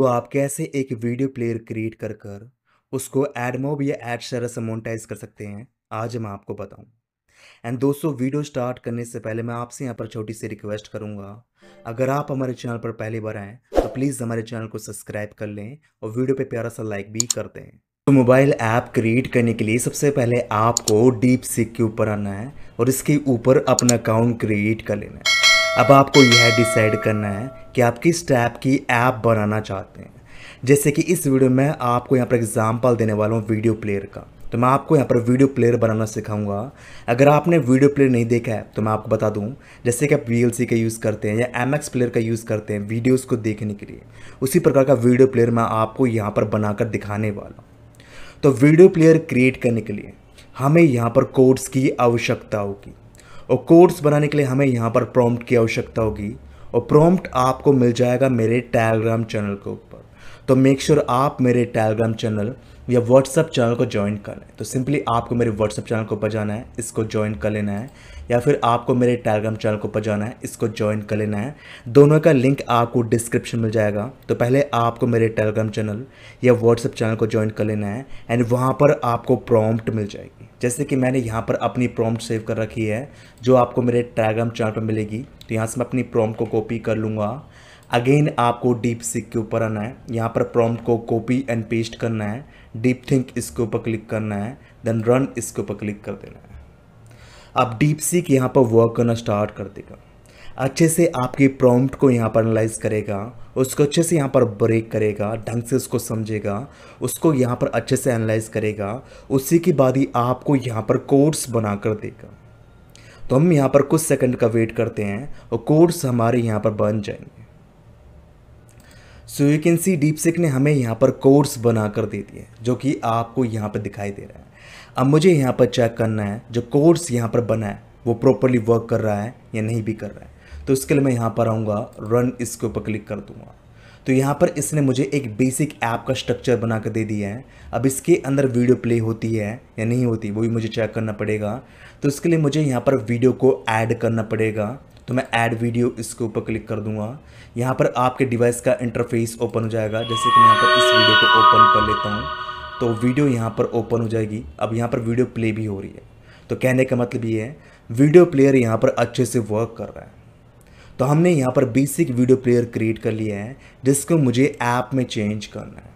तो आप कैसे एक वीडियो प्लेयर क्रिएट कर कर उसको एडमोब या एड शरह से मोनिटाइज कर सकते हैं आज मैं आपको बताऊं एंड दोस्तों वीडियो स्टार्ट करने से पहले मैं आपसे यहाँ पर छोटी सी रिक्वेस्ट करूँगा अगर आप हमारे चैनल पर पहली बार आएँ तो प्लीज़ हमारे चैनल को सब्सक्राइब कर लें और वीडियो पर प्यारा सा लाइक भी कर दें तो मोबाइल ऐप क्रिएट करने के लिए सबसे पहले आपको डीप सिक के ऊपर आना है और इसके ऊपर अपना अकाउंट क्रिएट कर लेना है अब आपको यह डिसाइड करना है कि आप किस टाइप की ऐप बनाना चाहते हैं जैसे कि इस वीडियो में आपको यहाँ पर एग्जाम्पल देने वाला हूँ वीडियो प्लेयर का तो मैं आपको यहाँ पर वीडियो प्लेयर बनाना सिखाऊंगा अगर आपने वीडियो प्लेयर नहीं देखा है तो मैं आपको बता दूँ जैसे कि आप वी का यूज़ करते हैं या एम प्लेयर का यूज़ करते हैं वीडियोज़ को देखने के लिए उसी प्रकार का वीडियो प्लेयर मैं आपको यहाँ पर बनाकर दिखाने वाला हूँ तो वीडियो प्लेयर क्रिएट करने के लिए हमें यहाँ पर कोड्स की आवश्यकता होगी और कोर्स बनाने के लिए हमें यहाँ पर प्रॉम्प्ट की आवश्यकता होगी और प्रॉम्प्ट आपको मिल जाएगा मेरे टेलीग्राम चैनल के ऊपर तो मेक श्योर sure आप मेरे टेलीग्राम चैनल या व्हाट्सअप चैनल को ज्वाइन करना है तो सिंपली आपको मेरे व्हाट्सअप चैनल को ऊपर जाना है इसको ज्वाइन कर लेना है या फिर आपको मेरे टेलीग्राम चैनल को ऊपर जाना है इसको ज्वाइन कर लेना है दोनों का लिंक आपको डिस्क्रिप्शन मिल जाएगा तो पहले आपको मेरे टेलीग्राम चैनल या व्हाट्सअप चैनल को ज्वाइन कर लेना है एंड वहाँ पर आपको प्रॉम्प्ट मिल जाएगी जैसे कि मैंने यहाँ पर अपनी प्रॉम्प्ट सेव कर रखी है जो आपको मेरे टेलीग्राम चैनल पर मिलेगी तो यहाँ से मैं अपनी प्रॉम्प्ट को कॉपी कर लूँगा अगेन आपको डीप सिक के ऊपर आना है यहाँ पर प्रॉम्प्ट को कॉपी एंड पेस्ट करना है डीप थिंक इसके ऊपर क्लिक करना है देन रन इसके ऊपर क्लिक कर देना है आप डीप सिक यहाँ पर वर्क करना स्टार्ट कर देगा अच्छे से आपके प्रॉम्प्ट को यहाँ पर एनालाइज करेगा उसको अच्छे से यहाँ पर ब्रेक करेगा ढंग से उसको समझेगा उसको यहाँ पर अच्छे से एनालाइज करेगा उसी के बाद ही आपको यहाँ पर कोड्स बना कर देगा तो हम यहाँ पर कुछ सेकंड का वेट करते हैं और कोड्स हमारे यहाँ पर बन जाएंगे so you can see DeepSeek ने हमें यहाँ पर कोर्स बना कर दे दिए जो कि आपको यहाँ पर दिखाई दे रहा है अब मुझे यहाँ पर चेक करना है जो कोर्स यहाँ पर बना है वो प्रॉपरली वर्क कर रहा है या नहीं भी कर रहा है तो इसके लिए मैं यहाँ पर आऊँगा रन इसके ऊपर क्लिक कर दूँगा तो यहाँ पर इसने मुझे एक बेसिक ऐप का स्ट्रक्चर बना कर दे दिया है अब इसके अंदर वीडियो प्ले होती है या नहीं होती वो भी मुझे चेक करना पड़ेगा तो इसके लिए मुझे यहाँ पर वीडियो को ऐड करना पड़ेगा तो मैं ऐड वीडियो इसके ऊपर क्लिक कर दूंगा यहाँ पर आपके डिवाइस का इंटरफेस ओपन हो जाएगा जैसे कि मैं यहाँ पर इस वीडियो को ओपन कर लेता हूँ तो वीडियो यहाँ पर ओपन हो जाएगी अब यहाँ पर वीडियो प्ले भी हो रही है तो कहने का मतलब ये है वीडियो प्लेयर यहाँ पर अच्छे से वर्क कर रहा है तो हमने यहाँ पर बेसिक वीडियो प्लेयर क्रिएट कर लिया है जिसको मुझे ऐप में चेंज करना है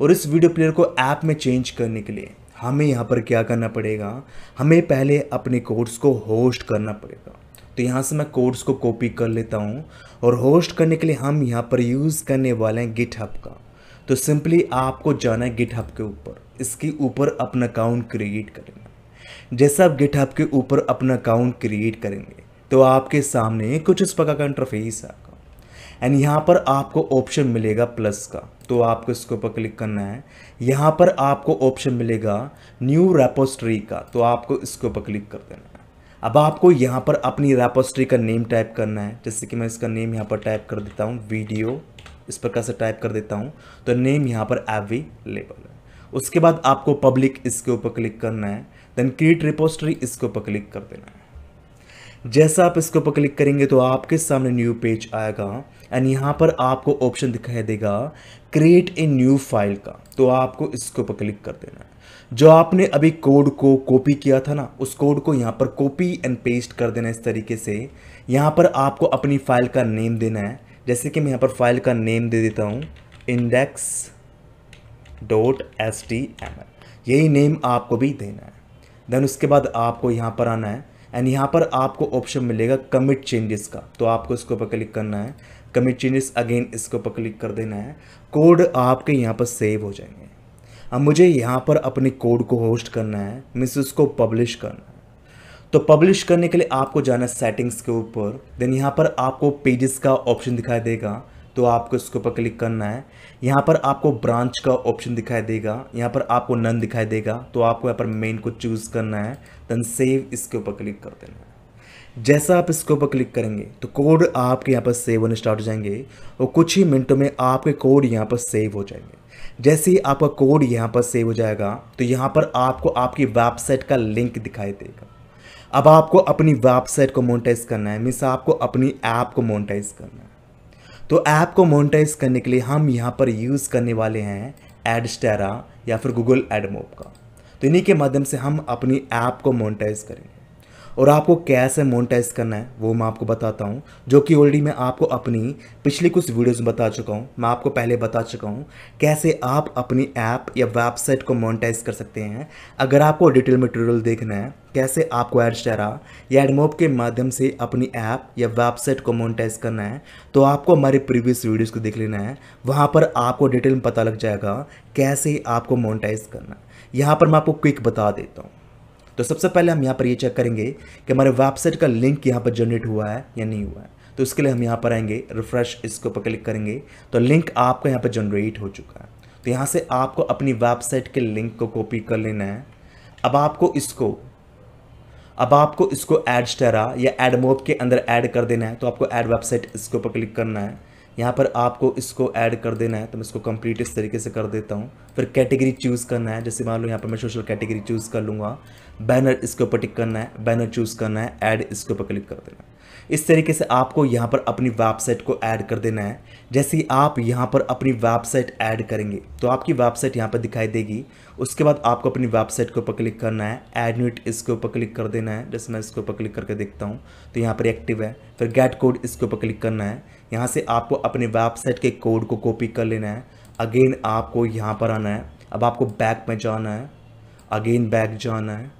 और इस वीडियो प्लेयर को ऐप में चेंज करने के लिए हमें यहाँ पर क्या करना पड़ेगा हमें पहले अपने कोर्स को होस्ट करना पड़ेगा तो यहाँ से मैं कोर्स को कॉपी कर लेता हूँ और होस्ट करने के लिए हम यहाँ पर यूज़ करने वाले हैं गिटहब का तो सिंपली आपको जाना है गिटहब के ऊपर इसके ऊपर अपना अकाउंट क्रिएट करेंगे जैसा आप गिटहब के ऊपर अपना अकाउंट क्रिएट करेंगे तो आपके सामने कुछ इस प्रकार का इंटरफेस आएगा एंड यहाँ पर आपको ऑप्शन मिलेगा प्लस का तो आपको इसके ऊपर क्लिक करना है यहाँ पर आपको ऑप्शन मिलेगा न्यू रेपोस्ट्री का तो आपको इसके ऊपर क्लिक कर देना है अब आपको यहाँ पर अपनी रेपोस्ट्री का नेम टाइप करना है जैसे कि मैं इसका नेम यहाँ पर टाइप कर देता हूँ वीडियो इस प्रकार से टाइप कर देता हूँ तो नेम यहाँ पर अवेलेबल है उसके बाद आपको पब्लिक इसके ऊपर क्लिक करना है देन क्रिएट रिपोस्ट्री इसके ऊपर क्लिक कर देना है जैसा आप इसके ऊपर क्लिक करेंगे तो आपके सामने न्यू पेज आएगा एंड यहाँ पर आपको ऑप्शन दिखाई देगा क्रिएट ए न्यू फाइल का तो आपको इसके ऊपर क्लिक कर देना है जो आपने अभी कोड को कॉपी किया था ना उस कोड को यहाँ पर कॉपी एंड पेस्ट कर देना इस तरीके से यहाँ पर आपको अपनी फाइल का नेम देना है जैसे कि मैं यहाँ पर फाइल का नेम दे देता हूँ index dot S T M यही नेम आपको भी देना है देन उसके बाद आपको यहाँ पर आना है एंड यहाँ पर आपको ऑप्शन मिलेगा कमिट चेंजेस का तो आपको इसके ऊपर क्लिक करना है कमिट चेंजेस अगेन इसके ऊपर क्लिक कर देना है कोड आपके यहाँ पर सेव हो जाएंगे अब मुझे यहाँ पर अपने कोड को होस्ट करना है मीन्स उसको पब्लिश करना है तो पब्लिश करने के लिए आपको जाना है सेटिंग्स के ऊपर देन यहाँ पर आपको पेजेस का ऑप्शन दिखाई देगा तो आपको इसके ऊपर क्लिक करना है यहाँ पर आपको ब्रांच का ऑप्शन दिखाई देगा यहाँ पर आपको नन दिखाई देगा तो आपको यहाँ पर मेन को चूज़ करना है देन सेव इसके ऊपर क्लिक कर देना है जैसा आप इसके ऊपर क्लिक करेंगे तो कोड आपके यहाँ पर सेव होने स्टार्ट हो जाएंगे और कुछ ही मिनटों में आपके कोड यहाँ पर सेव हो जाएंगे जैसे ही आपका कोड यहाँ पर सेव हो जाएगा तो यहाँ पर आपको आपकी वेबसाइट का लिंक दिखाई देगा अब आपको अपनी वेबसाइट को मोनिटाइज करना है मीन्स आपको अपनी ऐप को मोनिटाइज करना है तो ऐप को मोनिटाइज करने के लिए हम यहाँ पर यूज़ करने वाले हैं एडस्टेरा या फिर गूगल एडमोब का तो इन्हीं के माध्यम से हम अपनी ऐप को मोनिटाइज करेंगे और आपको कैसे मोनेटाइज करना है वो मैं आपको बताता हूँ जो कि ऑलरेडी मैं आपको अपनी पिछली कुछ वीडियोज़ में बता चुका हूँ मैं आपको पहले बता चुका हूँ कैसे आप अपनी ऐप या वेबसाइट को मोनेटाइज कर सकते हैं अगर आपको डिटेल मटेरियल देखना है कैसे आपको एडस्टेरा या एडमोब के माध्यम से अपनी ऐप या वेबसाइट को मोनिटाइज करना है तो आपको हमारे प्रीवियस वीडियोज़ को देख लेना है वहाँ पर आपको डिटेल में पता लग जाएगा कैसे आपको मोनिटाइज करना है यहाँ पर मैं आपको क्विक बता देता हूँ तो सबसे पहले हम यहाँ पर ये चेक करेंगे कि हमारे वेबसाइट का लिंक यहाँ पर जनरेट हुआ है या नहीं हुआ है तो इसके लिए हम यहाँ पर आएंगे रिफ्रेश इसके ऊपर क्लिक करेंगे तो लिंक आपका यहाँ पर जनरेट हो चुका है तो यहाँ से आपको अपनी वेबसाइट के लिंक को कॉपी कर लेना है अब आपको इसको अब आपको इसको एड स्टेरा या एड मोब के अंदर ऐड कर देना है तो आपको एड वेबसाइट इसके ऊपर क्लिक करना है यहाँ पर आपको इसको ऐड कर देना है तो मैं इसको कंप्लीट इस तरीके से कर देता हूँ फिर कैटेगरी चूज़ करना है जैसे मान लो यहाँ पर मैं सोशल कैटेगरी चूज़ कर लूँगा बैनर इसके ऊपर टिक करना है बैनर चूज़ करना है ऐड इसके ऊपर क्लिक कर देना है इस तरीके से आपको यहाँ पर अपनी वेबसाइट को ऐड कर देना है जैसे ही आप यहाँ पर अपनी वेबसाइट ऐड करेंगे तो आपकी वेबसाइट यहाँ पर दिखाई देगी उसके बाद आपको अपनी वेबसाइट के ऊपर क्लिक करना है ऐड न्यूट इसके ऊपर क्लिक कर देना है जैसे मैं इसके ऊपर क्लिक करके देखता हूँ तो यहाँ पर एक्टिव है फिर गेट कोड इसके ऊपर क्लिक करना है यहाँ से आपको अपनी वेबसाइट के कोड को कॉपी कर लेना है अगेन आपको यहाँ पर आना है अब आपको बैक में जाना है अगेन बैक जाना है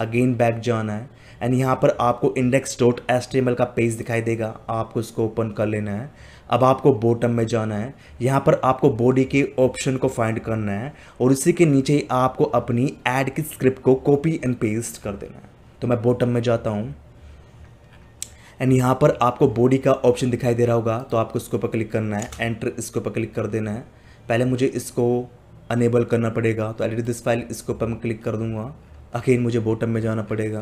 अगेन बैक जाना है एंड यहाँ पर आपको इंडेक्स डॉट एस का पेज दिखाई देगा आपको इसको ओपन कर लेना है अब आपको बॉटम में जाना है यहाँ पर आपको बॉडी के ऑप्शन को फाइंड करना है और इसी के नीचे ही आपको अपनी एड की स्क्रिप्ट को कॉपी एंड पेस्ट कर देना है तो मैं बॉटम में जाता हूँ एंड यहाँ पर आपको बॉडी का ऑप्शन दिखाई दे रहा होगा तो आपको इसके ऊपर क्लिक करना है एंटर इसके ऊपर क्लिक कर देना है पहले मुझे इसको अनेबल करना पड़ेगा तो एडिट दिस फाइल इसके ऊपर मैं क्लिक कर दूंगा अगेन मुझे बॉटम में जाना पड़ेगा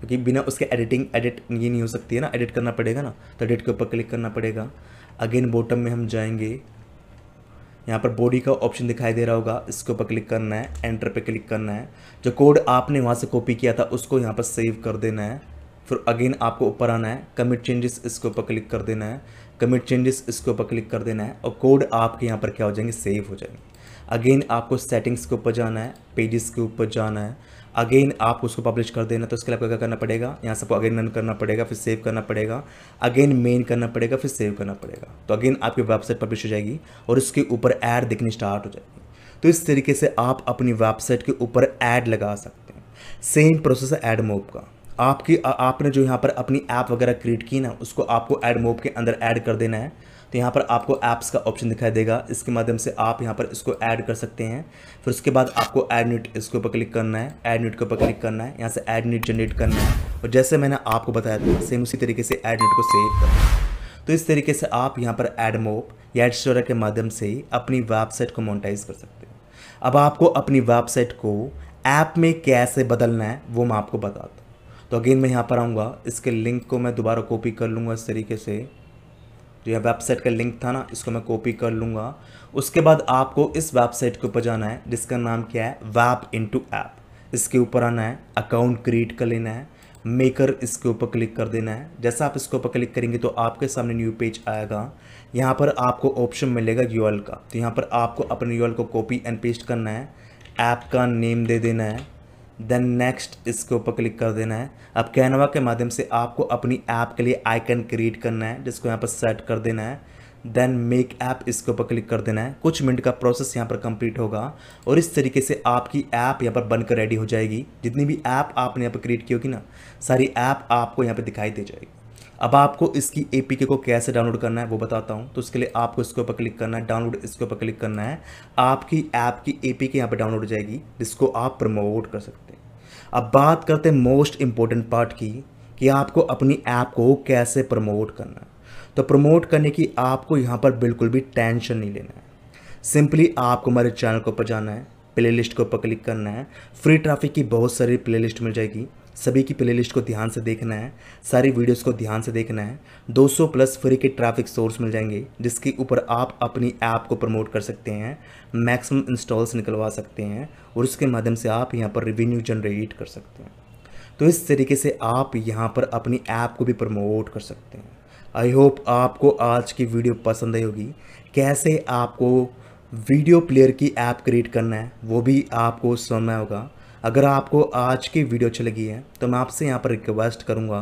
क्योंकि बिना उसके एडिटिंग एडिट ये नहीं हो सकती है ना एडिट करना पड़ेगा ना तो एडिट के ऊपर क्लिक करना पड़ेगा अगेन बॉटम में हम जाएंगे यहाँ पर बॉडी का ऑप्शन दिखाई दे रहा होगा इसके ऊपर क्लिक करना है एंटर पे क्लिक करना है जो कोड आपने वहाँ से कॉपी किया था उसको यहाँ पर सेव कर देना है फिर अगेन आपको ऊपर आना है कमिट चेंजेस इसके ऊपर क्लिक कर देना है कमिट चेंजेस इसके ऊपर क्लिक कर देना है और कोड आपके यहाँ पर क्या हो जाएंगे सेव हो जाएंगे अगेन आपको सेटिंग्स के ऊपर जाना है पेजेस के ऊपर जाना है अगेन आप उसको पब्लिश कर देना तो उसके लिए आपको क्या करना पड़ेगा यहाँ से अगेन रन करना पड़ेगा फिर सेव करना पड़ेगा अगेन मेन करना पड़ेगा फिर सेव करना पड़ेगा तो अगेन आपकी वेबसाइट पब्लिश हो जाएगी और उसके ऊपर ऐड दिखनी स्टार्ट हो जाएगी तो इस तरीके से आप अपनी वेबसाइट के ऊपर ऐड लगा सकते हैं सेम प्रोसेस है एड मोब का आपकी आपने जो यहाँ पर अपनी ऐप वगैरह क्रिएट की ना उसको आपको एड मोब के अंदर ऐड कर देना है तो यहाँ पर आपको ऐप्स का ऑप्शन दिखाई देगा इसके माध्यम से आप यहाँ पर इसको ऐड कर सकते हैं फिर उसके बाद आपको एड नीट इसके ऊपर क्लिक करना है एड नीट के ऊपर क्लिक करना है यहाँ से एड नीट जनरेट करना है और जैसे मैंने आपको बताया था सेम उसी तरीके से एड नीट को सेव करना है तो इस तरीके से आप यहाँ पर एडमोप या एड स्टोर के माध्यम से ही अपनी वेबसाइट को मोनिटाइज कर सकते हैं अब आपको अपनी वेबसाइट को ऐप में कैसे बदलना है वो मैं आपको बताता हूँ तो अगेन मैं यहाँ पर आऊँगा इसके लिंक को मैं दोबारा कॉपी कर लूँगा इस तरीके से जो तो यह वेबसाइट का लिंक था ना इसको मैं कॉपी कर लूँगा उसके बाद आपको इस वेबसाइट के ऊपर जाना है जिसका नाम क्या है वैप इंटू ऐप इसके ऊपर आना है अकाउंट क्रिएट कर लेना है मेकर इसके ऊपर क्लिक कर देना है जैसा आप इसके ऊपर क्लिक करेंगे तो आपके सामने न्यू पेज आएगा यहाँ पर आपको ऑप्शन मिलेगा यू का तो यहाँ पर आपको अपने यू को कॉपी एंड पेस्ट करना है ऐप का नेम दे देना है देन नेक्स्ट इसके ऊपर क्लिक कर देना है अब कैनवा के माध्यम से आपको अपनी ऐप के लिए आइकन क्रिएट करना है जिसको यहाँ पर सेट कर देना है देन मेक ऐप इसके ऊपर क्लिक कर देना है कुछ मिनट का प्रोसेस यहाँ पर कंप्लीट होगा और इस तरीके से आपकी ऐप यहाँ पर बनकर रेडी हो जाएगी जितनी भी ऐप आपने यहाँ पर क्रिएट की होगी ना सारी ऐप आपको यहाँ पर दिखाई दे जाएगी अब आपको इसकी ए को कैसे डाउनलोड करना है वो बताता हूँ तो उसके लिए आपको इसके ऊपर क्लिक करना है डाउनलोड इसके ऊपर क्लिक करना है आपकी ऐप की ए पी के यहाँ पर डाउनलोड हो जाएगी जिसको आप प्रमोट कर सकते हैं अब बात करते हैं मोस्ट इम्पोर्टेंट पार्ट की कि आपको अपनी ऐप को कैसे प्रमोट करना है तो प्रमोट करने की आपको यहाँ पर बिल्कुल भी टेंशन नहीं लेना है सिंपली आपको हमारे चैनल के ऊपर जाना है प्लेलिस्ट के ऊपर क्लिक करना है फ्री ट्रैफिक की बहुत सारी प्लेलिस्ट मिल जाएगी सभी की प्लेलिस्ट को ध्यान से देखना है सारी वीडियोस को ध्यान से देखना है 200 प्लस फ्री के ट्रैफिक सोर्स मिल जाएंगे जिसके ऊपर आप अपनी ऐप को प्रमोट कर सकते हैं मैक्सिमम इंस्टॉल्स निकलवा सकते हैं और उसके माध्यम से आप यहाँ पर रिवेन्यू जनरेट कर सकते हैं तो इस तरीके से आप यहाँ पर अपनी ऐप को भी प्रमोट कर सकते हैं आई होप आपको आज की वीडियो पसंद आई होगी कैसे आपको वीडियो प्लेयर की ऐप क्रिएट करना है वो भी आपको समझना होगा अगर आपको आज की वीडियो अच्छी लगी है तो मैं आपसे यहाँ पर रिक्वेस्ट करूँगा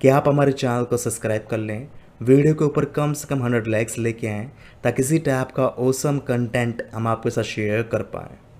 कि आप हमारे चैनल को सब्सक्राइब कर लें वीडियो के ऊपर कम से कम हंड्रेड लाइक्स लेके आएँ ताकि इसी टाइप का ओसम कंटेंट हम आपके साथ शेयर कर पाएँ